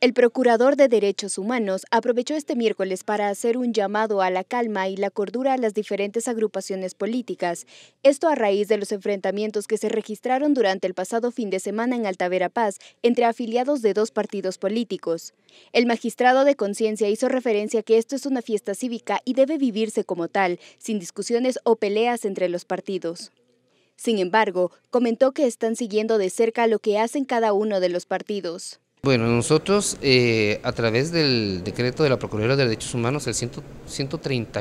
El procurador de Derechos Humanos aprovechó este miércoles para hacer un llamado a la calma y la cordura a las diferentes agrupaciones políticas, esto a raíz de los enfrentamientos que se registraron durante el pasado fin de semana en Altavera Paz entre afiliados de dos partidos políticos. El magistrado de conciencia hizo referencia a que esto es una fiesta cívica y debe vivirse como tal, sin discusiones o peleas entre los partidos. Sin embargo, comentó que están siguiendo de cerca lo que hacen cada uno de los partidos. Bueno, nosotros eh, a través del decreto de la Procuraduría de Derechos Humanos, el 130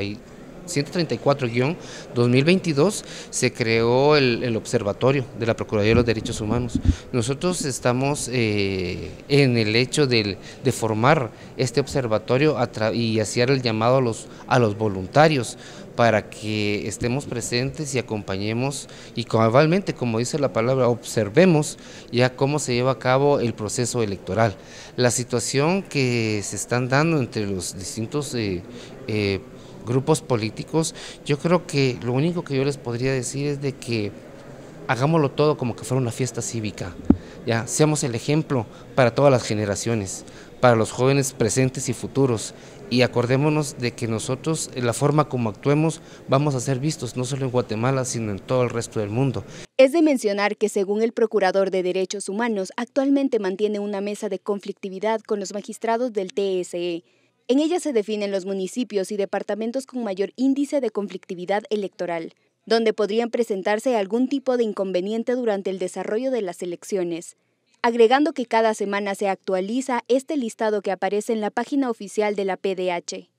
134-2022 se creó el, Observatorio de la Procuraduría de los Derechos Humanos. Nosotros estamos eh, en el hecho de, formar este observatorio y hacer el llamado a los, voluntarios para que estemos presentes y acompañemos y cabalmente, como dice la palabra, observemos ya cómo se lleva a cabo el proceso electoral. La situación que se están dando entre los distintos eh, eh, grupos políticos, yo creo que lo único que yo les podría decir es de que hagámoslo todo como que fuera una fiesta cívica. Ya, seamos el ejemplo para todas las generaciones, para los jóvenes presentes y futuros. Y acordémonos de que nosotros, la forma como actuemos, vamos a ser vistos no solo en Guatemala, sino en todo el resto del mundo. Es de mencionar que según el Procurador de Derechos Humanos, actualmente mantiene una mesa de conflictividad con los magistrados del TSE en ella se definen los municipios y departamentos con mayor índice de conflictividad electoral, donde podrían presentarse algún tipo de inconveniente durante el desarrollo de las elecciones. Agregando que cada semana se actualiza este listado que aparece en la página oficial de la PDH.